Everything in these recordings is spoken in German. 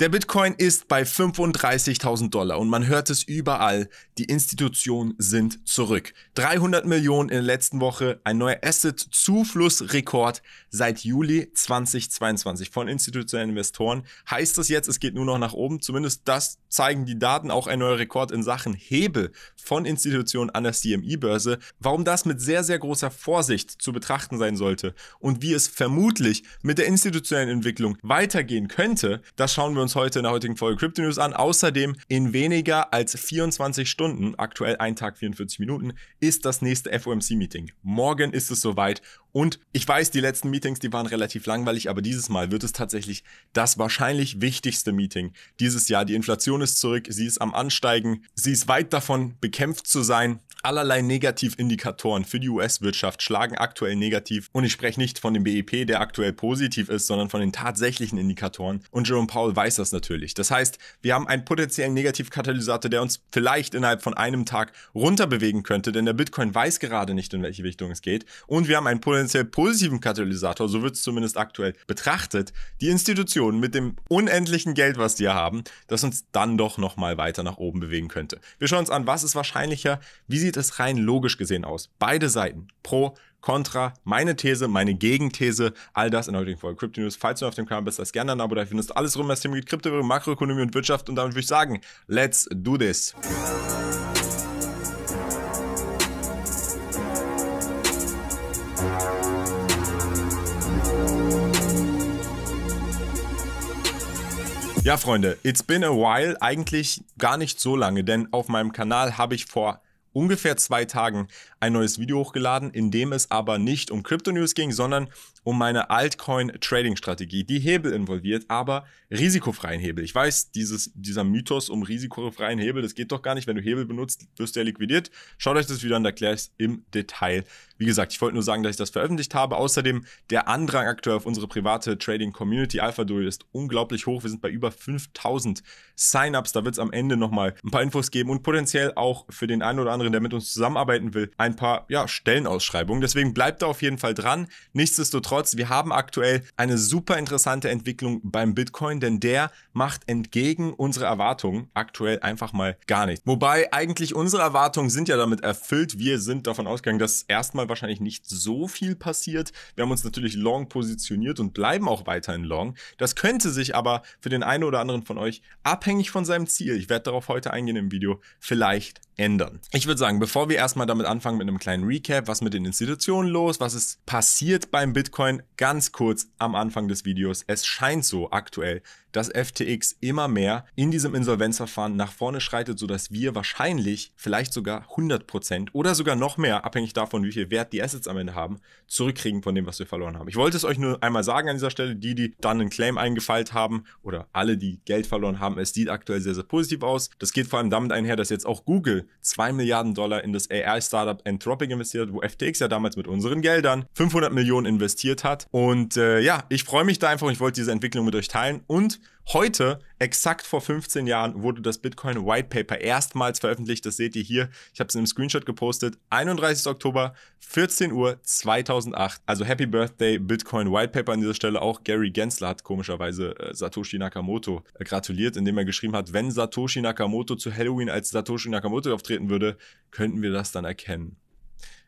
Der Bitcoin ist bei 35.000 Dollar und man hört es überall. Die Institutionen sind zurück. 300 Millionen in der letzten Woche, ein neuer Asset-Zuflussrekord seit Juli 2022 von institutionellen Investoren. Heißt das jetzt, es geht nur noch nach oben? Zumindest das zeigen die Daten auch ein neuer Rekord in Sachen Hebel von Institutionen an der CME-Börse. Warum das mit sehr, sehr großer Vorsicht zu betrachten sein sollte und wie es vermutlich mit der institutionellen Entwicklung weitergehen könnte, das schauen wir uns heute in der heutigen Folge Crypto News an. Außerdem in weniger als 24 Stunden, aktuell ein Tag 44 Minuten, ist das nächste FOMC-Meeting. Morgen ist es soweit und ich weiß, die letzten Meetings, die waren relativ langweilig, aber dieses Mal wird es tatsächlich das wahrscheinlich wichtigste Meeting dieses Jahr. Die Inflation ist zurück, sie ist am Ansteigen, sie ist weit davon bekämpft zu sein. Allerlei Negativindikatoren für die US-Wirtschaft schlagen aktuell negativ. Und ich spreche nicht von dem BIP, e der aktuell positiv ist, sondern von den tatsächlichen Indikatoren. Und Jerome Powell weiß das natürlich. Das heißt, wir haben einen potenziellen Negativkatalysator, der uns vielleicht innerhalb von einem Tag runterbewegen könnte, denn der Bitcoin weiß gerade nicht, in welche Richtung es geht. Und wir haben einen potenziellen tendenziell positiven Katalysator, so wird es zumindest aktuell betrachtet, die Institutionen mit dem unendlichen Geld, was die haben, das uns dann doch nochmal weiter nach oben bewegen könnte. Wir schauen uns an, was ist wahrscheinlicher, wie sieht es rein logisch gesehen aus? Beide Seiten, pro, Contra, meine These, meine Gegenthese, all das in der heutigen Folge Crypto News. Falls du auf dem Kanal bist, lass gerne ein Abo da. findest alles rund was das Thema Kryptowährung, Makroökonomie und Wirtschaft. Und damit würde ich sagen, let's do this. Ja, Freunde, it's been a while. Eigentlich gar nicht so lange, denn auf meinem Kanal habe ich vor ungefähr zwei Tagen ein neues Video hochgeladen, in dem es aber nicht um Crypto News ging, sondern um meine Altcoin-Trading-Strategie, die Hebel involviert, aber risikofreien Hebel. Ich weiß, dieses, dieser Mythos um risikofreien Hebel, das geht doch gar nicht. Wenn du Hebel benutzt, wirst du ja liquidiert. Schaut euch das wieder an, da erkläre ich es im Detail. Wie gesagt, ich wollte nur sagen, dass ich das veröffentlicht habe. Außerdem, der Andrang aktuell auf unsere private Trading-Community AlphaDuel ist unglaublich hoch. Wir sind bei über 5000 Sign-ups. Da wird es am Ende nochmal ein paar Infos geben und potenziell auch für den einen oder anderen, der mit uns zusammenarbeiten will, ein paar ja, Stellenausschreibungen. Deswegen bleibt da auf jeden Fall dran. Nichtsdestotrotz Nichtsdestotrotz, wir haben aktuell eine super interessante Entwicklung beim Bitcoin, denn der macht entgegen unserer Erwartungen aktuell einfach mal gar nichts. Wobei eigentlich unsere Erwartungen sind ja damit erfüllt. Wir sind davon ausgegangen, dass erstmal wahrscheinlich nicht so viel passiert. Wir haben uns natürlich long positioniert und bleiben auch weiterhin long. Das könnte sich aber für den einen oder anderen von euch abhängig von seinem Ziel, ich werde darauf heute eingehen im Video, vielleicht ändern. Ich würde sagen, bevor wir erstmal damit anfangen mit einem kleinen Recap, was mit den Institutionen los, was ist passiert beim Bitcoin, Bitcoin ganz kurz am Anfang des Videos. Es scheint so aktuell, dass FTX immer mehr in diesem Insolvenzverfahren nach vorne schreitet, sodass wir wahrscheinlich vielleicht sogar 100% oder sogar noch mehr, abhängig davon, wie viel Wert die Assets am Ende haben, zurückkriegen von dem, was wir verloren haben. Ich wollte es euch nur einmal sagen an dieser Stelle, die, die dann einen Claim eingefeilt haben oder alle, die Geld verloren haben, es sieht aktuell sehr, sehr positiv aus. Das geht vor allem damit einher, dass jetzt auch Google 2 Milliarden Dollar in das AI-Startup Anthropic investiert, wo FTX ja damals mit unseren Geldern 500 Millionen investiert hat. Und äh, ja, ich freue mich da einfach, und ich wollte diese Entwicklung mit euch teilen und heute, exakt vor 15 Jahren, wurde das Bitcoin White Paper erstmals veröffentlicht. Das seht ihr hier. Ich habe es in einem Screenshot gepostet. 31. Oktober, 14 Uhr 2008. Also Happy Birthday Bitcoin White Paper an dieser Stelle. Auch Gary Gensler hat komischerweise äh, Satoshi Nakamoto äh, gratuliert, indem er geschrieben hat, wenn Satoshi Nakamoto zu Halloween als Satoshi Nakamoto auftreten würde, könnten wir das dann erkennen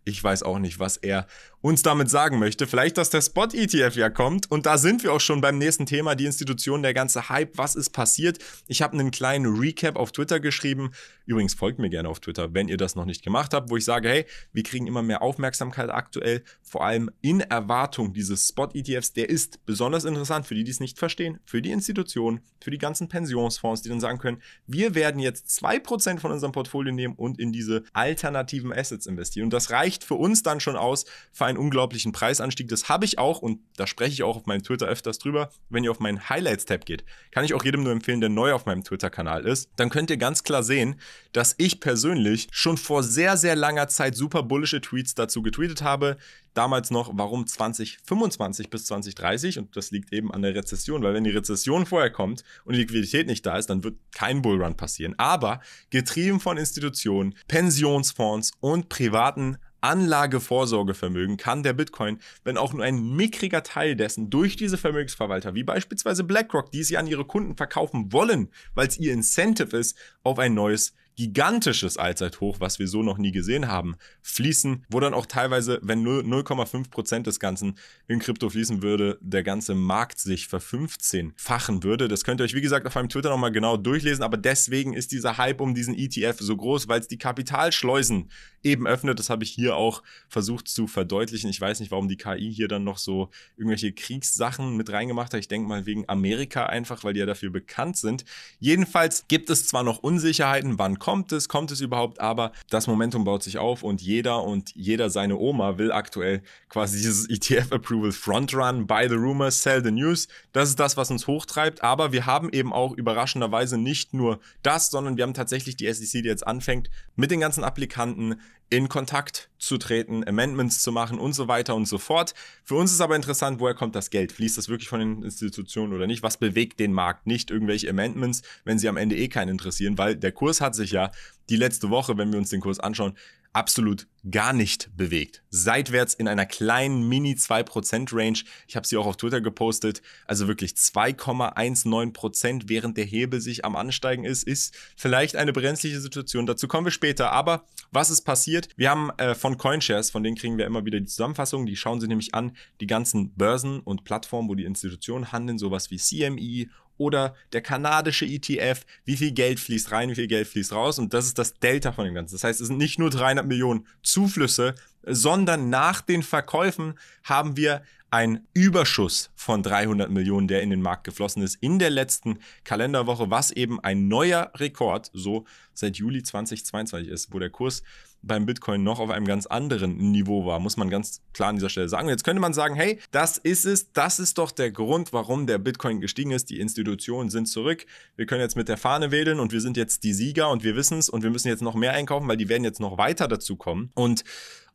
ich weiß auch nicht, was er uns damit sagen möchte. Vielleicht, dass der Spot-ETF ja kommt. Und da sind wir auch schon beim nächsten Thema, die Institution, der ganze Hype, was ist passiert. Ich habe einen kleinen Recap auf Twitter geschrieben. Übrigens folgt mir gerne auf Twitter, wenn ihr das noch nicht gemacht habt, wo ich sage, hey, wir kriegen immer mehr Aufmerksamkeit aktuell, vor allem in Erwartung dieses Spot-ETFs. Der ist besonders interessant für die, die es nicht verstehen, für die Institutionen, für die ganzen Pensionsfonds, die dann sagen können, wir werden jetzt 2% von unserem Portfolio nehmen und in diese alternativen Assets investieren. Und das reicht reicht für uns dann schon aus für einen unglaublichen Preisanstieg. Das habe ich auch und da spreche ich auch auf meinem Twitter öfters drüber. Wenn ihr auf meinen Highlights-Tab geht, kann ich auch jedem nur empfehlen, der neu auf meinem Twitter-Kanal ist, dann könnt ihr ganz klar sehen, dass ich persönlich schon vor sehr, sehr langer Zeit super bullische Tweets dazu getweetet habe, damals noch, warum 2025 bis 2030? Und das liegt eben an der Rezession, weil wenn die Rezession vorher kommt und die Liquidität nicht da ist, dann wird kein Bullrun passieren. Aber getrieben von Institutionen, Pensionsfonds und privaten Anlagevorsorgevermögen kann der Bitcoin, wenn auch nur ein mickriger Teil dessen durch diese Vermögensverwalter, wie beispielsweise BlackRock, die sie an ihre Kunden verkaufen wollen, weil es ihr Incentive ist, auf ein neues gigantisches Allzeithoch, was wir so noch nie gesehen haben, fließen, wo dann auch teilweise, wenn 0,5 des Ganzen in Krypto fließen würde, der ganze Markt sich verfünfzehnfachen würde. Das könnt ihr euch, wie gesagt, auf meinem Twitter nochmal genau durchlesen, aber deswegen ist dieser Hype um diesen ETF so groß, weil es die Kapitalschleusen eben öffnet. Das habe ich hier auch versucht zu verdeutlichen. Ich weiß nicht, warum die KI hier dann noch so irgendwelche Kriegssachen mit reingemacht hat. Ich denke mal wegen Amerika einfach, weil die ja dafür bekannt sind. Jedenfalls gibt es zwar noch Unsicherheiten, wann kommt kommt es, kommt es überhaupt, aber das Momentum baut sich auf und jeder und jeder seine Oma will aktuell quasi dieses ETF-Approval Frontrun, buy the rumors, sell the news. Das ist das, was uns hochtreibt, aber wir haben eben auch überraschenderweise nicht nur das, sondern wir haben tatsächlich die SEC, die jetzt anfängt, mit den ganzen Applikanten in Kontakt zu treten, Amendments zu machen und so weiter und so fort. Für uns ist aber interessant, woher kommt das Geld? Fließt das wirklich von den Institutionen oder nicht? Was bewegt den Markt? Nicht irgendwelche Amendments, wenn sie am Ende eh keinen interessieren, weil der Kurs hat sich ja die letzte Woche, wenn wir uns den Kurs anschauen, absolut gar nicht bewegt. Seitwärts in einer kleinen Mini 2% Range. Ich habe sie auch auf Twitter gepostet. Also wirklich 2,19%, während der Hebel sich am Ansteigen ist, ist vielleicht eine brenzliche Situation. Dazu kommen wir später. Aber was ist passiert? Wir haben äh, von Coinshares, von denen kriegen wir immer wieder die Zusammenfassung. Die schauen sich nämlich an, die ganzen Börsen und Plattformen, wo die Institutionen handeln, sowas wie CME oder der kanadische ETF, wie viel Geld fließt rein, wie viel Geld fließt raus. Und das ist das Delta von dem Ganzen. Das heißt, es sind nicht nur 300 Millionen Zuflüsse, sondern nach den Verkäufen haben wir einen Überschuss von 300 Millionen, der in den Markt geflossen ist in der letzten Kalenderwoche, was eben ein neuer Rekord so seit Juli 2022 ist, wo der Kurs beim Bitcoin noch auf einem ganz anderen Niveau war, muss man ganz klar an dieser Stelle sagen. Und jetzt könnte man sagen, hey, das ist es, das ist doch der Grund, warum der Bitcoin gestiegen ist. Die Institutionen sind zurück. Wir können jetzt mit der Fahne wedeln und wir sind jetzt die Sieger und wir wissen es und wir müssen jetzt noch mehr einkaufen, weil die werden jetzt noch weiter dazu kommen. Und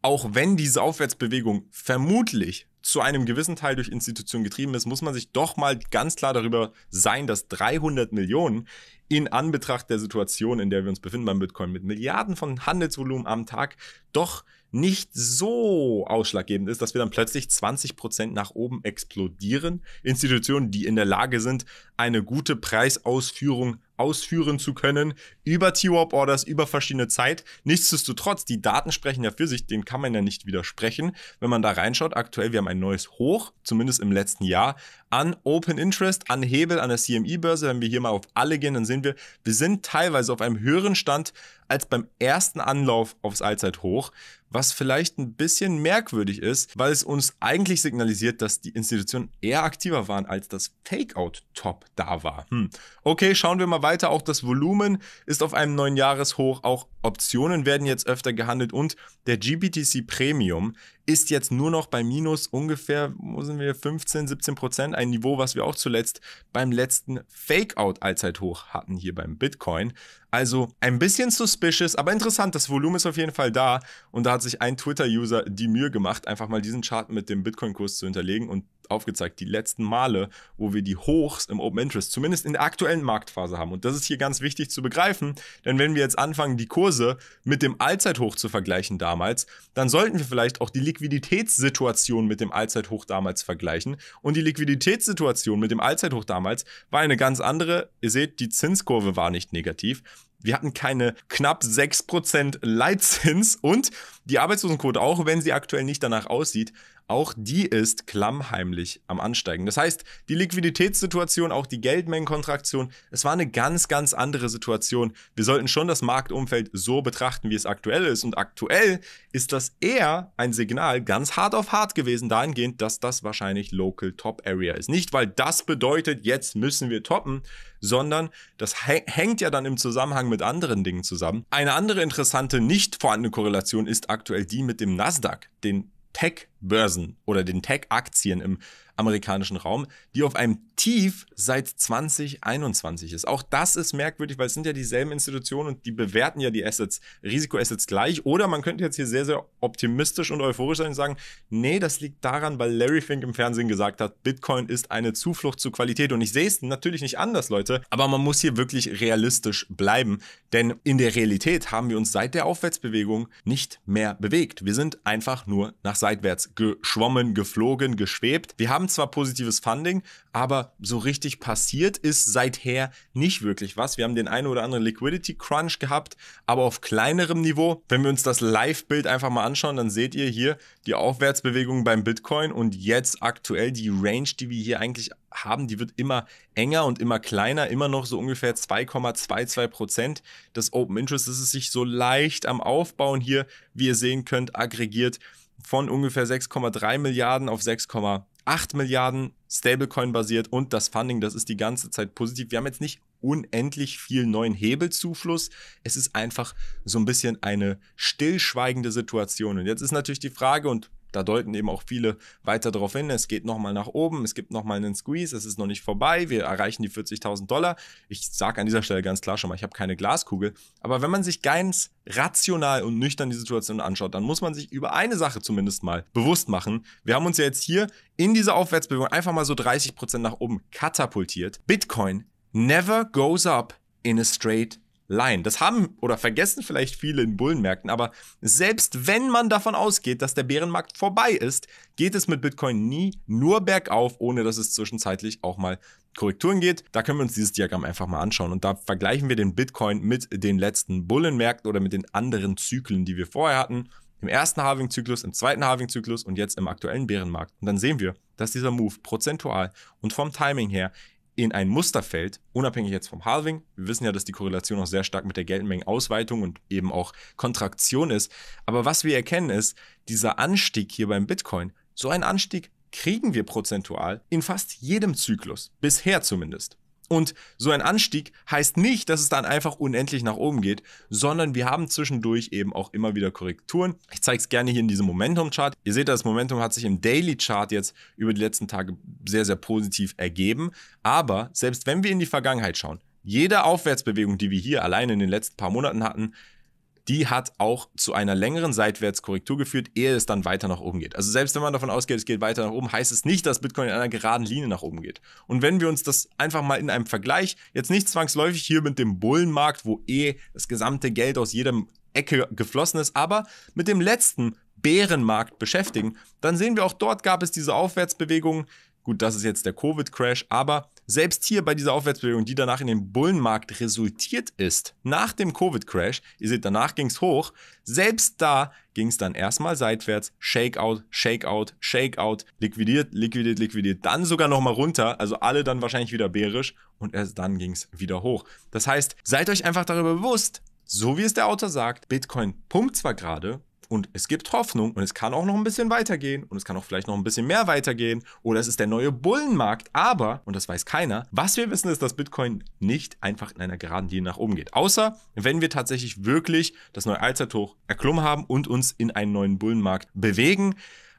auch wenn diese Aufwärtsbewegung vermutlich zu einem gewissen Teil durch Institutionen getrieben ist, muss man sich doch mal ganz klar darüber sein, dass 300 Millionen in Anbetracht der Situation, in der wir uns befinden beim Bitcoin mit Milliarden von Handelsvolumen am Tag, doch nicht so ausschlaggebend ist, dass wir dann plötzlich 20 nach oben explodieren. Institutionen, die in der Lage sind, eine gute Preisausführung ausführen zu können über T-Warp-Orders, über verschiedene Zeit. Nichtsdestotrotz, die Daten sprechen ja für sich, dem kann man ja nicht widersprechen. Wenn man da reinschaut, aktuell, wir haben ein neues Hoch, zumindest im letzten Jahr, an Open Interest, an Hebel, an der cme börse Wenn wir hier mal auf alle gehen, dann sehen wir, wir sind teilweise auf einem höheren Stand als beim ersten Anlauf aufs Allzeithoch was vielleicht ein bisschen merkwürdig ist, weil es uns eigentlich signalisiert, dass die Institutionen eher aktiver waren, als das fakeout top da war. Hm. Okay, schauen wir mal weiter. Auch das Volumen ist auf einem neuen Jahreshoch. Auch Optionen werden jetzt öfter gehandelt und der GBTC Premium ist jetzt nur noch bei minus ungefähr, wo sind wir, 15, 17 Prozent, ein Niveau, was wir auch zuletzt beim letzten Fake-Out-Allzeithoch hatten hier beim Bitcoin. Also ein bisschen suspicious, aber interessant, das Volumen ist auf jeden Fall da und da hat sich ein Twitter-User die Mühe gemacht, einfach mal diesen Chart mit dem Bitcoin-Kurs zu hinterlegen und aufgezeigt, die letzten Male, wo wir die Hochs im Open Interest, zumindest in der aktuellen Marktphase haben. Und das ist hier ganz wichtig zu begreifen, denn wenn wir jetzt anfangen, die Kurse mit dem Allzeithoch zu vergleichen damals, dann sollten wir vielleicht auch die Liquiditätssituation mit dem Allzeithoch damals vergleichen. Und die Liquiditätssituation mit dem Allzeithoch damals war eine ganz andere. Ihr seht, die Zinskurve war nicht negativ. Wir hatten keine knapp 6% Leitzins und die Arbeitslosenquote, auch wenn sie aktuell nicht danach aussieht, auch die ist klammheimlich am Ansteigen. Das heißt, die Liquiditätssituation, auch die Geldmengenkontraktion, es war eine ganz, ganz andere Situation. Wir sollten schon das Marktumfeld so betrachten, wie es aktuell ist. Und aktuell ist das eher ein Signal ganz hart auf hart gewesen dahingehend, dass das wahrscheinlich Local Top Area ist. Nicht, weil das bedeutet, jetzt müssen wir toppen, sondern das hängt ja dann im Zusammenhang mit anderen Dingen zusammen. Eine andere interessante nicht vorhandene Korrelation ist aktuell die mit dem Nasdaq, den Tech-Börsen oder den Tech-Aktien im amerikanischen Raum, die auf einem Tief seit 2021 ist. Auch das ist merkwürdig, weil es sind ja dieselben Institutionen und die bewerten ja die Assets, Risikoassets gleich. Oder man könnte jetzt hier sehr, sehr optimistisch und euphorisch sein und sagen, nee, das liegt daran, weil Larry Fink im Fernsehen gesagt hat, Bitcoin ist eine Zuflucht zur Qualität. Und ich sehe es natürlich nicht anders, Leute, aber man muss hier wirklich realistisch bleiben, denn in der Realität haben wir uns seit der Aufwärtsbewegung nicht mehr bewegt. Wir sind einfach nur nach seitwärts geschwommen, geflogen, geschwebt. Wir haben zwar positives Funding, aber so richtig passiert ist seither nicht wirklich was. Wir haben den einen oder anderen Liquidity Crunch gehabt, aber auf kleinerem Niveau. Wenn wir uns das Live-Bild einfach mal anschauen, dann seht ihr hier die Aufwärtsbewegung beim Bitcoin und jetzt aktuell die Range, die wir hier eigentlich haben, die wird immer enger und immer kleiner, immer noch so ungefähr 2,22 Prozent des Open Interest. Das ist sich so leicht am Aufbauen hier, wie ihr sehen könnt, aggregiert von ungefähr 6,3 Milliarden auf 6,5 8 Milliarden Stablecoin basiert und das Funding, das ist die ganze Zeit positiv. Wir haben jetzt nicht unendlich viel neuen Hebelzufluss. Es ist einfach so ein bisschen eine stillschweigende Situation. Und jetzt ist natürlich die Frage, und da deuten eben auch viele weiter darauf hin, es geht nochmal nach oben, es gibt nochmal einen Squeeze, es ist noch nicht vorbei, wir erreichen die 40.000 Dollar. Ich sage an dieser Stelle ganz klar schon mal, ich habe keine Glaskugel. Aber wenn man sich ganz rational und nüchtern die Situation anschaut, dann muss man sich über eine Sache zumindest mal bewusst machen. Wir haben uns ja jetzt hier in dieser Aufwärtsbewegung einfach mal so 30% Prozent nach oben katapultiert. Bitcoin never goes up in a straight leihen. Das haben oder vergessen vielleicht viele in Bullenmärkten, aber selbst wenn man davon ausgeht, dass der Bärenmarkt vorbei ist, geht es mit Bitcoin nie nur bergauf, ohne dass es zwischenzeitlich auch mal Korrekturen geht. Da können wir uns dieses Diagramm einfach mal anschauen und da vergleichen wir den Bitcoin mit den letzten Bullenmärkten oder mit den anderen Zyklen, die wir vorher hatten. Im ersten Halving-Zyklus, im zweiten Halving-Zyklus und jetzt im aktuellen Bärenmarkt. Und dann sehen wir, dass dieser Move prozentual und vom Timing her in ein Muster fällt, unabhängig jetzt vom Halving, wir wissen ja, dass die Korrelation auch sehr stark mit der Geldmengenausweitung und eben auch Kontraktion ist, aber was wir erkennen ist, dieser Anstieg hier beim Bitcoin, so ein Anstieg kriegen wir prozentual in fast jedem Zyklus, bisher zumindest. Und so ein Anstieg heißt nicht, dass es dann einfach unendlich nach oben geht, sondern wir haben zwischendurch eben auch immer wieder Korrekturen. Ich zeige es gerne hier in diesem Momentum-Chart. Ihr seht, das Momentum hat sich im Daily-Chart jetzt über die letzten Tage sehr, sehr positiv ergeben. Aber selbst wenn wir in die Vergangenheit schauen, jede Aufwärtsbewegung, die wir hier alleine in den letzten paar Monaten hatten, die hat auch zu einer längeren Seitwärtskorrektur geführt, ehe es dann weiter nach oben geht. Also selbst wenn man davon ausgeht, es geht weiter nach oben, heißt es nicht, dass Bitcoin in einer geraden Linie nach oben geht. Und wenn wir uns das einfach mal in einem Vergleich, jetzt nicht zwangsläufig hier mit dem Bullenmarkt, wo eh das gesamte Geld aus jedem Ecke geflossen ist, aber mit dem letzten Bärenmarkt beschäftigen, dann sehen wir auch dort gab es diese Aufwärtsbewegungen. Gut, das ist jetzt der Covid-Crash, aber selbst hier bei dieser Aufwärtsbewegung, die danach in den Bullenmarkt resultiert ist, nach dem Covid-Crash, ihr seht, danach ging es hoch, selbst da ging es dann erstmal seitwärts, Shakeout, Shakeout, Shakeout, liquidiert, liquidiert, liquidiert, dann sogar nochmal runter, also alle dann wahrscheinlich wieder bärisch und erst dann ging es wieder hoch. Das heißt, seid euch einfach darüber bewusst, so wie es der Autor sagt, Bitcoin pumpt zwar gerade, und es gibt Hoffnung und es kann auch noch ein bisschen weitergehen und es kann auch vielleicht noch ein bisschen mehr weitergehen oder es ist der neue Bullenmarkt. Aber, und das weiß keiner, was wir wissen ist, dass Bitcoin nicht einfach in einer geraden Linie nach oben geht. Außer, wenn wir tatsächlich wirklich das neue Allzeithoch erklommen haben und uns in einen neuen Bullenmarkt bewegen.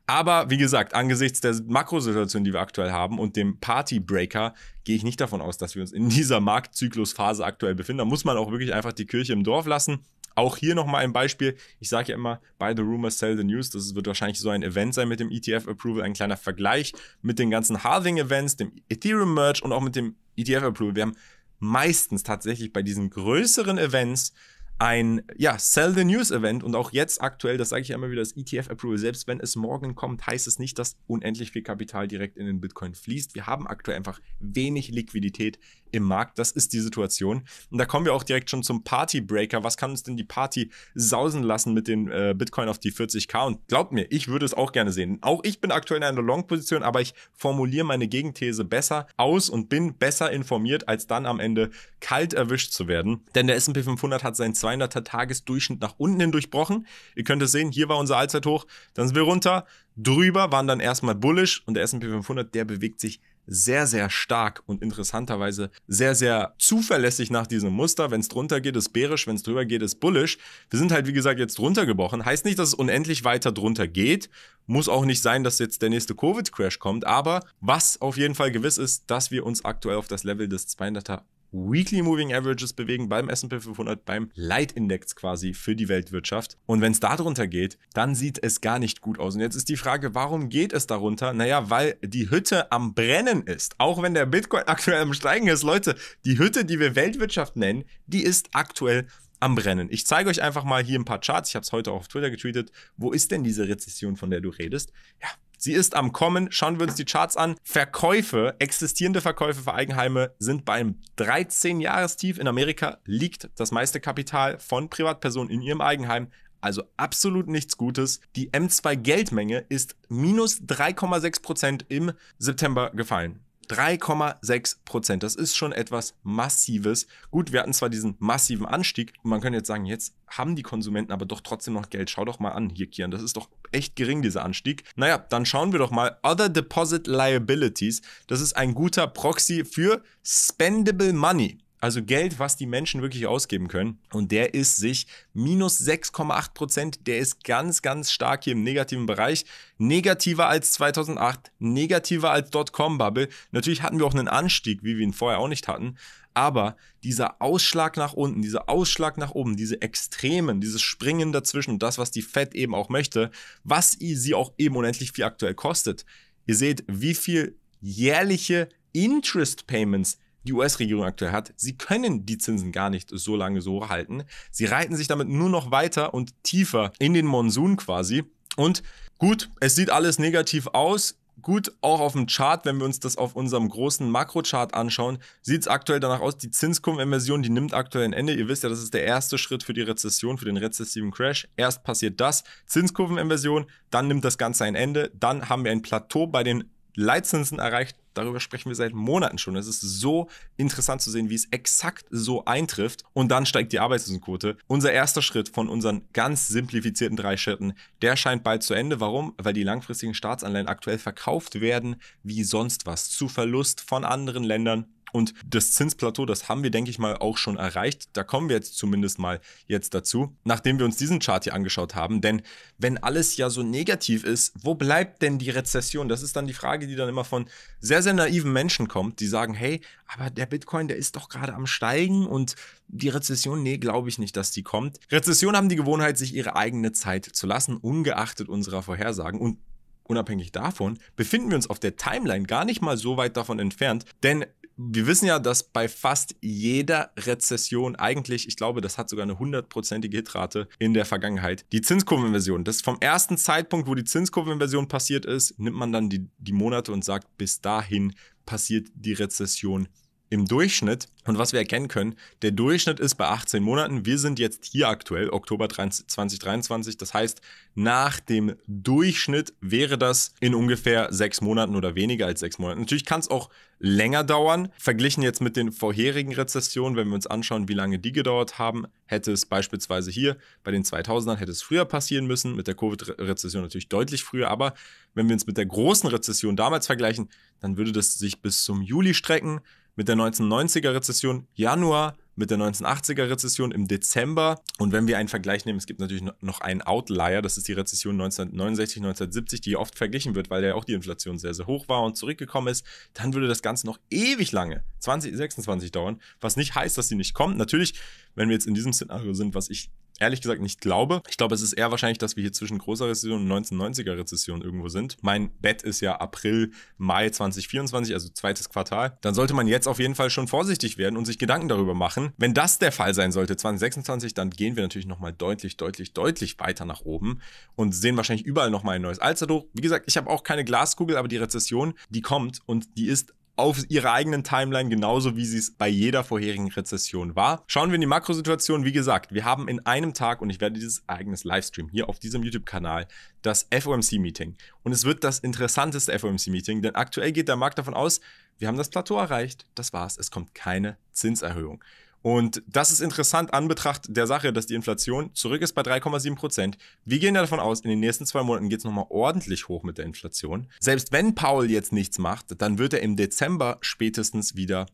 Aber wie gesagt, angesichts der Makrosituation, die wir aktuell haben und dem Partybreaker, gehe ich nicht davon aus, dass wir uns in dieser Marktzyklusphase aktuell befinden. Da muss man auch wirklich einfach die Kirche im Dorf lassen. Auch hier nochmal ein Beispiel. Ich sage ja immer, buy the rumors, sell the news. Das wird wahrscheinlich so ein Event sein mit dem ETF-Approval, ein kleiner Vergleich mit den ganzen Halving-Events, dem Ethereum-Merge und auch mit dem ETF-Approval. Wir haben meistens tatsächlich bei diesen größeren Events ein ja, Sell the News Event und auch jetzt aktuell, das sage ich ja immer wieder, das ETF Approval, selbst wenn es morgen kommt, heißt es nicht, dass unendlich viel Kapital direkt in den Bitcoin fließt. Wir haben aktuell einfach wenig Liquidität im Markt. Das ist die Situation. Und da kommen wir auch direkt schon zum Party Breaker. Was kann uns denn die Party sausen lassen mit den äh, Bitcoin auf die 40k? Und glaubt mir, ich würde es auch gerne sehen. Auch ich bin aktuell in einer Long-Position, aber ich formuliere meine Gegenthese besser aus und bin besser informiert, als dann am Ende kalt erwischt zu werden. Denn der S&P 500 hat seinen 200er-Tagesdurchschnitt nach unten hin durchbrochen. Ihr könnt es sehen, hier war unser Allzeithoch. Dann sind wir runter. Drüber waren dann erstmal bullish und der S&P 500, der bewegt sich sehr, sehr stark und interessanterweise sehr, sehr zuverlässig nach diesem Muster. Wenn es drunter geht, ist bärisch, wenn es drüber geht, ist bullisch. Wir sind halt, wie gesagt, jetzt drunter gebrochen. Heißt nicht, dass es unendlich weiter drunter geht. Muss auch nicht sein, dass jetzt der nächste Covid-Crash kommt. Aber was auf jeden Fall gewiss ist, dass wir uns aktuell auf das Level des 200er Weekly Moving Averages bewegen beim S&P 500, beim Leitindex quasi für die Weltwirtschaft. Und wenn es darunter geht, dann sieht es gar nicht gut aus. Und jetzt ist die Frage, warum geht es darunter? Naja, weil die Hütte am Brennen ist. Auch wenn der Bitcoin aktuell am Steigen ist, Leute, die Hütte, die wir Weltwirtschaft nennen, die ist aktuell am Brennen. Ich zeige euch einfach mal hier ein paar Charts. Ich habe es heute auch auf Twitter getweetet. Wo ist denn diese Rezession, von der du redest? Ja, Sie ist am Kommen. Schauen wir uns die Charts an. Verkäufe, existierende Verkäufe für Eigenheime sind beim 13-Jahrestief in Amerika, liegt das meiste Kapital von Privatpersonen in ihrem Eigenheim also absolut nichts Gutes. Die M2-Geldmenge ist minus 3,6% Prozent im September gefallen. 3,6 Prozent. Das ist schon etwas Massives. Gut, wir hatten zwar diesen massiven Anstieg und man könnte jetzt sagen, jetzt haben die Konsumenten aber doch trotzdem noch Geld. Schau doch mal an, hier Kian, das ist doch echt gering, dieser Anstieg. Naja, dann schauen wir doch mal. Other Deposit Liabilities, das ist ein guter Proxy für Spendable Money also Geld, was die Menschen wirklich ausgeben können. Und der ist sich minus 6,8 Prozent, der ist ganz, ganz stark hier im negativen Bereich. Negativer als 2008, negativer als Dotcom-Bubble. Natürlich hatten wir auch einen Anstieg, wie wir ihn vorher auch nicht hatten. Aber dieser Ausschlag nach unten, dieser Ausschlag nach oben, diese Extremen, dieses Springen dazwischen, das, was die Fed eben auch möchte, was sie auch eben unendlich viel aktuell kostet. Ihr seht, wie viel jährliche Interest Payments die US-Regierung aktuell hat, sie können die Zinsen gar nicht so lange so halten. Sie reiten sich damit nur noch weiter und tiefer in den Monsun quasi. Und gut, es sieht alles negativ aus. Gut, auch auf dem Chart, wenn wir uns das auf unserem großen Makrochart anschauen, sieht es aktuell danach aus, die Zinskurveninversion, die nimmt aktuell ein Ende. Ihr wisst ja, das ist der erste Schritt für die Rezession, für den rezessiven Crash. Erst passiert das, Zinskurveninversion, dann nimmt das Ganze ein Ende, dann haben wir ein Plateau bei den Leitzinsen erreicht Darüber sprechen wir seit Monaten schon. Es ist so interessant zu sehen, wie es exakt so eintrifft. Und dann steigt die Arbeitslosenquote. Unser erster Schritt von unseren ganz simplifizierten drei Schritten, der scheint bald zu Ende. Warum? Weil die langfristigen Staatsanleihen aktuell verkauft werden wie sonst was. Zu Verlust von anderen Ländern und das Zinsplateau, das haben wir, denke ich mal, auch schon erreicht. Da kommen wir jetzt zumindest mal jetzt dazu, nachdem wir uns diesen Chart hier angeschaut haben. Denn wenn alles ja so negativ ist, wo bleibt denn die Rezession? Das ist dann die Frage, die dann immer von sehr, sehr naiven Menschen kommt, die sagen, hey, aber der Bitcoin, der ist doch gerade am Steigen und die Rezession, nee, glaube ich nicht, dass die kommt. Rezessionen haben die Gewohnheit, sich ihre eigene Zeit zu lassen, ungeachtet unserer Vorhersagen. Und unabhängig davon befinden wir uns auf der Timeline gar nicht mal so weit davon entfernt, denn wir wissen ja, dass bei fast jeder Rezession eigentlich, ich glaube, das hat sogar eine hundertprozentige Hitrate in der Vergangenheit, die Zinskurveninversion. Das vom ersten Zeitpunkt, wo die Zinskurveninversion passiert ist, nimmt man dann die, die Monate und sagt, bis dahin passiert die Rezession im Durchschnitt. Und was wir erkennen können, der Durchschnitt ist bei 18 Monaten. Wir sind jetzt hier aktuell, Oktober 2023. Das heißt, nach dem Durchschnitt wäre das in ungefähr sechs Monaten oder weniger als sechs Monaten. Natürlich kann es auch länger dauern. Verglichen jetzt mit den vorherigen Rezessionen, wenn wir uns anschauen, wie lange die gedauert haben, hätte es beispielsweise hier bei den 2000ern hätte es früher passieren müssen, mit der Covid-Rezession natürlich deutlich früher, aber wenn wir uns mit der großen Rezession damals vergleichen, dann würde das sich bis zum Juli strecken mit der 1990er-Rezession Januar, mit der 1980er-Rezession im Dezember. Und wenn wir einen Vergleich nehmen, es gibt natürlich noch einen Outlier, das ist die Rezession 1969, 1970, die oft verglichen wird, weil ja auch die Inflation sehr, sehr hoch war und zurückgekommen ist, dann würde das Ganze noch ewig lange, 2026 dauern, was nicht heißt, dass sie nicht kommt. Natürlich, wenn wir jetzt in diesem Szenario sind, was ich ehrlich gesagt nicht glaube. Ich glaube, es ist eher wahrscheinlich, dass wir hier zwischen großer Rezession und 1990er Rezession irgendwo sind. Mein Bett ist ja April, Mai 2024, also zweites Quartal. Dann sollte man jetzt auf jeden Fall schon vorsichtig werden und sich Gedanken darüber machen. Wenn das der Fall sein sollte, 2026, dann gehen wir natürlich nochmal deutlich, deutlich, deutlich weiter nach oben und sehen wahrscheinlich überall nochmal ein neues Allzeithoch. Wie gesagt, ich habe auch keine Glaskugel, aber die Rezession, die kommt und die ist auf ihrer eigenen Timeline, genauso wie sie es bei jeder vorherigen Rezession war. Schauen wir in die Makrosituation. Wie gesagt, wir haben in einem Tag, und ich werde dieses eigenes Livestream hier auf diesem YouTube-Kanal, das FOMC-Meeting. Und es wird das interessanteste FOMC-Meeting, denn aktuell geht der Markt davon aus, wir haben das Plateau erreicht, das war's, es kommt keine Zinserhöhung. Und das ist interessant an Betracht der Sache, dass die Inflation zurück ist bei 3,7 Prozent. Wir gehen davon aus, in den nächsten zwei Monaten geht es nochmal ordentlich hoch mit der Inflation. Selbst wenn Paul jetzt nichts macht, dann wird er im Dezember spätestens wieder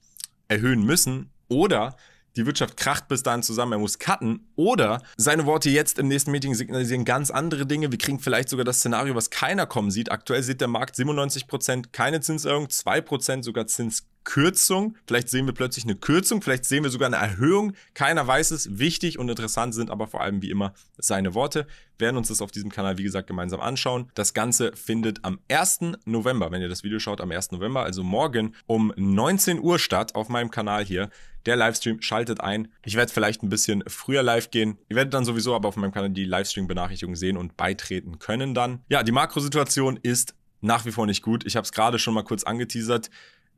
erhöhen müssen oder die Wirtschaft kracht bis dahin zusammen, er muss cutten. Oder seine Worte jetzt im nächsten Meeting signalisieren ganz andere Dinge. Wir kriegen vielleicht sogar das Szenario, was keiner kommen sieht. Aktuell sieht der Markt 97%, Prozent keine Zinserhöhung, 2% sogar Zinskosten. Kürzung. Vielleicht sehen wir plötzlich eine Kürzung, vielleicht sehen wir sogar eine Erhöhung. Keiner weiß es. Wichtig und interessant sind aber vor allem wie immer seine Worte. Wir werden uns das auf diesem Kanal, wie gesagt, gemeinsam anschauen. Das Ganze findet am 1. November, wenn ihr das Video schaut, am 1. November, also morgen um 19 Uhr statt auf meinem Kanal hier. Der Livestream schaltet ein. Ich werde vielleicht ein bisschen früher live gehen. Ihr werdet dann sowieso aber auf meinem Kanal die Livestream-Benachrichtigung sehen und beitreten können dann. Ja, die Makrosituation ist nach wie vor nicht gut. Ich habe es gerade schon mal kurz angeteasert.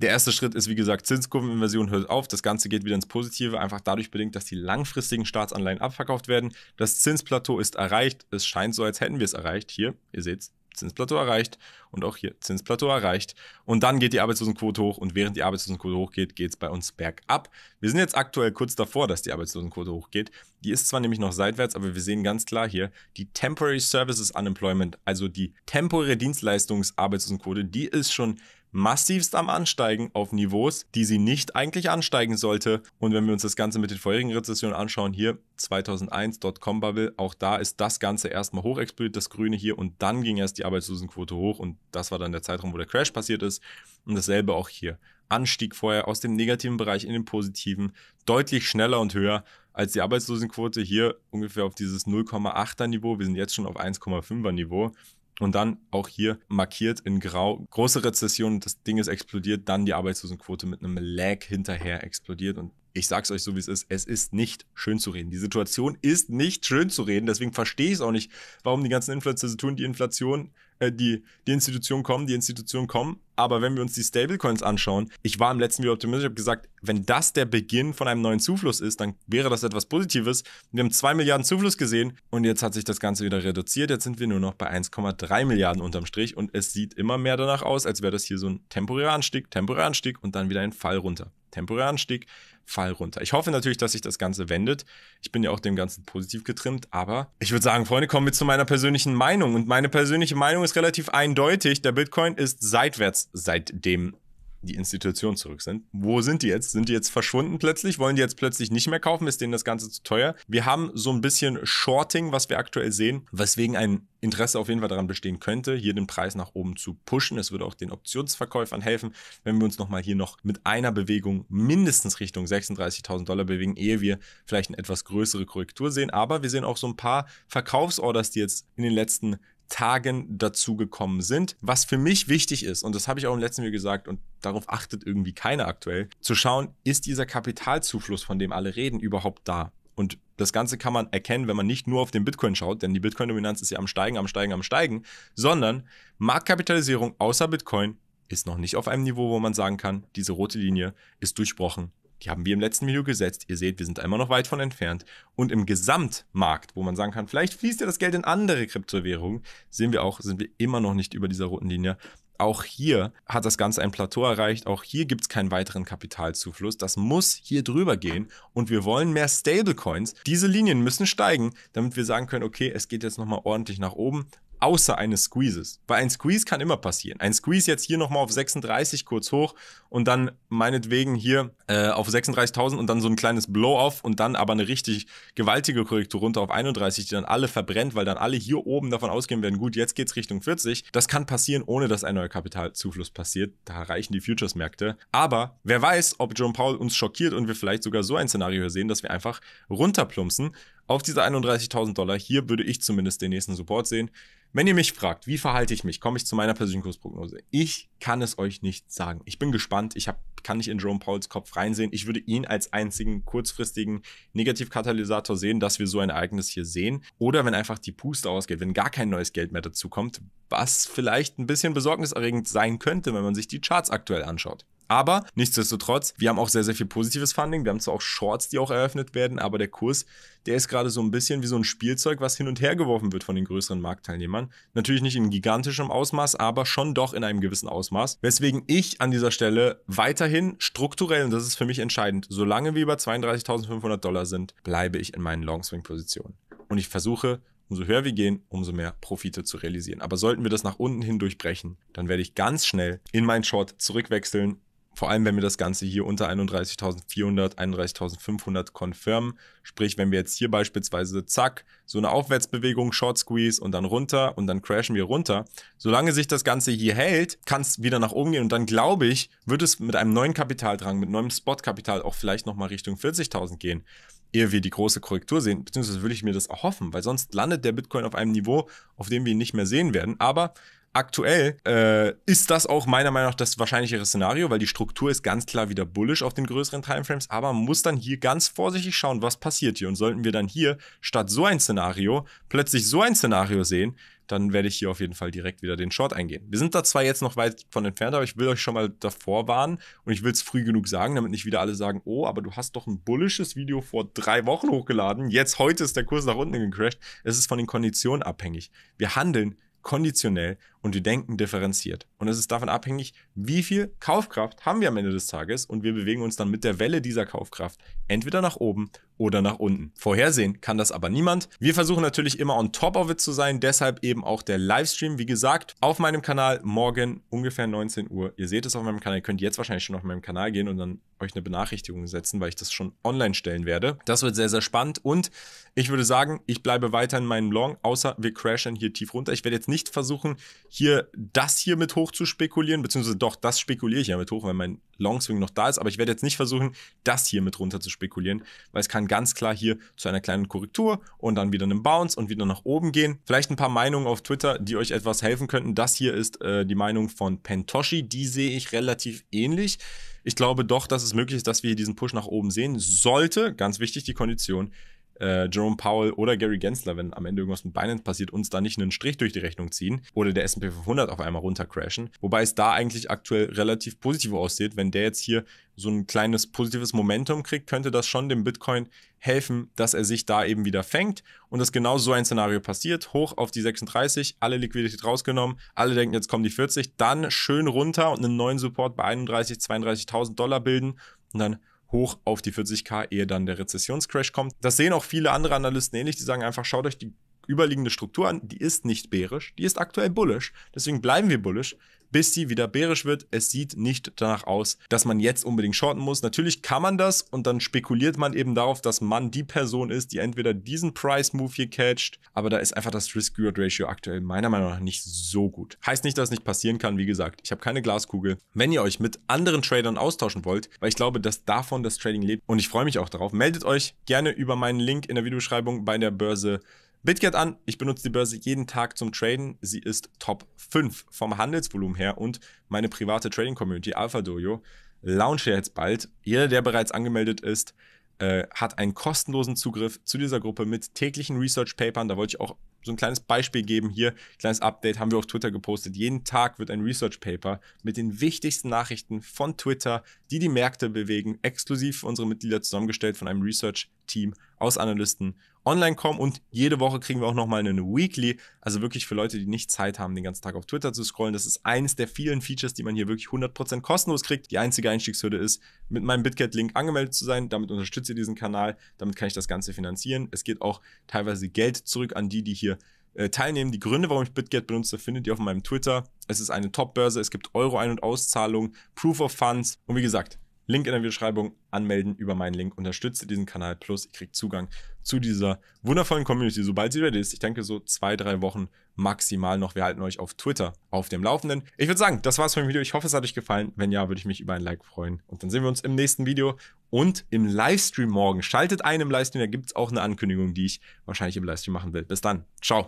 Der erste Schritt ist, wie gesagt, Zinskurveninversion hört auf. Das Ganze geht wieder ins Positive, einfach dadurch bedingt, dass die langfristigen Staatsanleihen abverkauft werden. Das Zinsplateau ist erreicht. Es scheint so, als hätten wir es erreicht. Hier, ihr seht's, Zinsplateau erreicht und auch hier Zinsplateau erreicht. Und dann geht die Arbeitslosenquote hoch und während die Arbeitslosenquote hochgeht, geht es bei uns bergab. Wir sind jetzt aktuell kurz davor, dass die Arbeitslosenquote hochgeht. Die ist zwar nämlich noch seitwärts, aber wir sehen ganz klar hier, die Temporary Services Unemployment, also die temporäre Dienstleistungsarbeitslosenquote, die ist schon massivst am Ansteigen auf Niveaus, die sie nicht eigentlich ansteigen sollte. Und wenn wir uns das Ganze mit den vorherigen Rezessionen anschauen, hier 2001.com bubble auch da ist das Ganze erstmal hochexplodiert, das Grüne hier, und dann ging erst die Arbeitslosenquote hoch und das war dann der Zeitraum, wo der Crash passiert ist. Und dasselbe auch hier. Anstieg vorher aus dem negativen Bereich in den positiven, deutlich schneller und höher als die Arbeitslosenquote hier ungefähr auf dieses 0,8er Niveau. Wir sind jetzt schon auf 1,5er Niveau. Und dann auch hier markiert in Grau, große Rezession, das Ding ist explodiert, dann die Arbeitslosenquote mit einem Lag hinterher explodiert. Und ich sag's euch so, wie es ist, es ist nicht schön zu reden. Die Situation ist nicht schön zu reden, deswegen verstehe ich es auch nicht, warum die ganzen Influencer tun, die Inflation, äh, die, die Institutionen kommen, die Institutionen kommen. Aber wenn wir uns die Stablecoins anschauen, ich war im letzten Video optimistisch, ich habe gesagt, wenn das der Beginn von einem neuen Zufluss ist, dann wäre das etwas Positives. Wir haben 2 Milliarden Zufluss gesehen und jetzt hat sich das Ganze wieder reduziert. Jetzt sind wir nur noch bei 1,3 Milliarden unterm Strich und es sieht immer mehr danach aus, als wäre das hier so ein temporärer Anstieg, temporärer Anstieg und dann wieder ein Fall runter temporärer Anstieg, Fall runter. Ich hoffe natürlich, dass sich das Ganze wendet. Ich bin ja auch dem Ganzen positiv getrimmt, aber ich würde sagen, Freunde, kommen wir zu meiner persönlichen Meinung. Und meine persönliche Meinung ist relativ eindeutig. Der Bitcoin ist seitwärts seit dem die Institution zurück sind. Wo sind die jetzt? Sind die jetzt verschwunden plötzlich? Wollen die jetzt plötzlich nicht mehr kaufen? Ist denen das Ganze zu teuer? Wir haben so ein bisschen Shorting, was wir aktuell sehen, weswegen ein Interesse auf jeden Fall daran bestehen könnte, hier den Preis nach oben zu pushen. Es würde auch den Optionsverkäufern helfen, wenn wir uns nochmal hier noch mit einer Bewegung mindestens Richtung 36.000 Dollar bewegen, ehe wir vielleicht eine etwas größere Korrektur sehen. Aber wir sehen auch so ein paar Verkaufsorders, die jetzt in den letzten Tagen dazugekommen sind. Was für mich wichtig ist, und das habe ich auch im letzten Video gesagt, und darauf achtet irgendwie keiner aktuell, zu schauen, ist dieser Kapitalzufluss, von dem alle reden, überhaupt da? Und das Ganze kann man erkennen, wenn man nicht nur auf den Bitcoin schaut, denn die Bitcoin-Dominanz ist ja am Steigen, am Steigen, am Steigen, sondern Marktkapitalisierung außer Bitcoin ist noch nicht auf einem Niveau, wo man sagen kann, diese rote Linie ist durchbrochen die haben wir im letzten Video gesetzt. Ihr seht, wir sind immer noch weit von entfernt. Und im Gesamtmarkt, wo man sagen kann, vielleicht fließt ja das Geld in andere Kryptowährungen, sehen wir auch, sind wir immer noch nicht über dieser roten Linie. Auch hier hat das Ganze ein Plateau erreicht. Auch hier gibt es keinen weiteren Kapitalzufluss. Das muss hier drüber gehen. Und wir wollen mehr Stablecoins. Diese Linien müssen steigen, damit wir sagen können, okay, es geht jetzt nochmal ordentlich nach oben außer eines Squeezes. Weil ein Squeeze kann immer passieren. Ein Squeeze jetzt hier nochmal auf 36 kurz hoch und dann meinetwegen hier äh, auf 36.000 und dann so ein kleines Blow-off und dann aber eine richtig gewaltige Korrektur runter auf 31, die dann alle verbrennt, weil dann alle hier oben davon ausgehen werden, gut, jetzt geht's Richtung 40. Das kann passieren, ohne dass ein neuer Kapitalzufluss passiert. Da reichen die Futures-Märkte. Aber wer weiß, ob John Paul uns schockiert und wir vielleicht sogar so ein Szenario sehen, dass wir einfach runterplumpsen auf diese 31.000 Dollar. Hier würde ich zumindest den nächsten Support sehen. Wenn ihr mich fragt, wie verhalte ich mich, komme ich zu meiner persönlichen Kursprognose. Ich kann es euch nicht sagen. Ich bin gespannt. Ich hab, kann nicht in Jerome Pauls Kopf reinsehen. Ich würde ihn als einzigen kurzfristigen Negativkatalysator sehen, dass wir so ein Ereignis hier sehen. Oder wenn einfach die Puste ausgeht, wenn gar kein neues Geld mehr dazukommt, was vielleicht ein bisschen besorgniserregend sein könnte, wenn man sich die Charts aktuell anschaut. Aber nichtsdestotrotz, wir haben auch sehr, sehr viel positives Funding. Wir haben zwar auch Shorts, die auch eröffnet werden, aber der Kurs, der ist gerade so ein bisschen wie so ein Spielzeug, was hin und her geworfen wird von den größeren Marktteilnehmern. Natürlich nicht in gigantischem Ausmaß, aber schon doch in einem gewissen Ausmaß. Weswegen ich an dieser Stelle weiterhin strukturell, und das ist für mich entscheidend, solange wir über 32.500 Dollar sind, bleibe ich in meinen longswing positionen Und ich versuche, umso höher wir gehen, umso mehr Profite zu realisieren. Aber sollten wir das nach unten hin durchbrechen, dann werde ich ganz schnell in meinen Short zurückwechseln vor allem wenn wir das Ganze hier unter 31.400, 31.500 confirmen, sprich wenn wir jetzt hier beispielsweise zack, so eine Aufwärtsbewegung, Short Squeeze und dann runter und dann crashen wir runter, solange sich das Ganze hier hält, kann es wieder nach oben gehen und dann glaube ich, wird es mit einem neuen Kapitaldrang, mit neuem Spotkapital auch vielleicht nochmal Richtung 40.000 gehen ehe wir die große Korrektur sehen, beziehungsweise würde ich mir das erhoffen, weil sonst landet der Bitcoin auf einem Niveau, auf dem wir ihn nicht mehr sehen werden. Aber Aktuell äh, ist das auch meiner Meinung nach das wahrscheinlichere Szenario, weil die Struktur ist ganz klar wieder bullish auf den größeren Timeframes, aber man muss dann hier ganz vorsichtig schauen, was passiert hier. Und sollten wir dann hier statt so ein Szenario plötzlich so ein Szenario sehen, dann werde ich hier auf jeden Fall direkt wieder den Short eingehen. Wir sind da zwar jetzt noch weit von entfernt, aber ich will euch schon mal davor warnen und ich will es früh genug sagen, damit nicht wieder alle sagen, oh, aber du hast doch ein bullisches Video vor drei Wochen hochgeladen, jetzt heute ist der Kurs nach unten gecrashed. Es ist von den Konditionen abhängig. Wir handeln konditionell und wir denken differenziert. Und es ist davon abhängig, wie viel Kaufkraft haben wir am Ende des Tages und wir bewegen uns dann mit der Welle dieser Kaufkraft entweder nach oben oder nach unten. Vorhersehen kann das aber niemand. Wir versuchen natürlich immer on top of it zu sein, deshalb eben auch der Livestream. Wie gesagt, auf meinem Kanal morgen ungefähr 19 Uhr. Ihr seht es auf meinem Kanal, ihr könnt jetzt wahrscheinlich schon auf meinem Kanal gehen und dann euch eine Benachrichtigung setzen, weil ich das schon online stellen werde. Das wird sehr, sehr spannend und ich würde sagen, ich bleibe weiter in meinem Long, außer wir crashen hier tief runter. Ich werde jetzt nicht versuchen, hier das hier mit hoch zu spekulieren, beziehungsweise doch, das spekuliere ich ja mit hoch, weil mein Long Swing noch da ist. Aber ich werde jetzt nicht versuchen, das hier mit runter zu spekulieren, weil es kann ganz klar hier zu einer kleinen Korrektur und dann wieder einem Bounce und wieder nach oben gehen. Vielleicht ein paar Meinungen auf Twitter, die euch etwas helfen könnten. Das hier ist äh, die Meinung von Pentoshi. Die sehe ich relativ ähnlich. Ich glaube doch, dass es möglich ist, dass wir diesen Push nach oben sehen. Sollte, ganz wichtig, die Kondition äh, Jerome Powell oder Gary Gensler, wenn am Ende irgendwas mit Binance passiert, uns da nicht einen Strich durch die Rechnung ziehen oder der S&P 500 auf einmal runtercrashen. Wobei es da eigentlich aktuell relativ positiv aussieht. Wenn der jetzt hier so ein kleines positives Momentum kriegt, könnte das schon dem Bitcoin helfen, dass er sich da eben wieder fängt und dass genau so ein Szenario passiert. Hoch auf die 36, alle Liquidität rausgenommen, alle denken, jetzt kommen die 40, dann schön runter und einen neuen Support bei 31, 32.000 Dollar bilden und dann hoch auf die 40k, ehe dann der Rezessionscrash kommt. Das sehen auch viele andere Analysten ähnlich, die sagen einfach, schaut euch die überliegende Struktur an, die ist nicht bärisch, die ist aktuell bullisch. Deswegen bleiben wir bullisch, bis sie wieder bärisch wird. Es sieht nicht danach aus, dass man jetzt unbedingt shorten muss. Natürlich kann man das und dann spekuliert man eben darauf, dass man die Person ist, die entweder diesen Price-Move hier catcht, aber da ist einfach das Risk-Reward-Ratio aktuell meiner Meinung nach nicht so gut. Heißt nicht, dass es nicht passieren kann. Wie gesagt, ich habe keine Glaskugel. Wenn ihr euch mit anderen Tradern austauschen wollt, weil ich glaube, dass davon das Trading lebt und ich freue mich auch darauf, meldet euch gerne über meinen Link in der Videobeschreibung bei der Börse Bitget an, ich benutze die Börse jeden Tag zum Traden. Sie ist Top 5 vom Handelsvolumen her und meine private Trading Community Alpha Dojo launcht jetzt bald. Jeder, der bereits angemeldet ist, äh, hat einen kostenlosen Zugriff zu dieser Gruppe mit täglichen Research Papern. Da wollte ich auch so ein kleines Beispiel geben hier, kleines Update haben wir auf Twitter gepostet. Jeden Tag wird ein Research Paper mit den wichtigsten Nachrichten von Twitter, die die Märkte bewegen, exklusiv für unsere Mitglieder zusammengestellt von einem Research Team aus Analysten online kommen und jede Woche kriegen wir auch nochmal eine Weekly, also wirklich für Leute, die nicht Zeit haben, den ganzen Tag auf Twitter zu scrollen. Das ist eines der vielen Features, die man hier wirklich 100% kostenlos kriegt. Die einzige Einstiegshürde ist, mit meinem BitCat-Link angemeldet zu sein. Damit unterstütze ich diesen Kanal, damit kann ich das Ganze finanzieren. Es geht auch teilweise Geld zurück an die, die hier äh, teilnehmen. Die Gründe, warum ich BitGet benutze, findet ihr auf meinem Twitter. Es ist eine Top-Börse, es gibt Euro-Ein- und Auszahlungen, Proof of Funds und wie gesagt, Link in der Beschreibung, anmelden über meinen Link, unterstütze diesen Kanal plus, ihr kriegt Zugang zu dieser wundervollen Community, sobald sie ready ist. Ich denke so zwei, drei Wochen maximal noch. Wir halten euch auf Twitter auf dem Laufenden. Ich würde sagen, das war's für dem Video. Ich hoffe, es hat euch gefallen. Wenn ja, würde ich mich über ein Like freuen. Und dann sehen wir uns im nächsten Video und im Livestream morgen. Schaltet ein im Livestream, da gibt es auch eine Ankündigung, die ich wahrscheinlich im Livestream machen will. Bis dann. Ciao.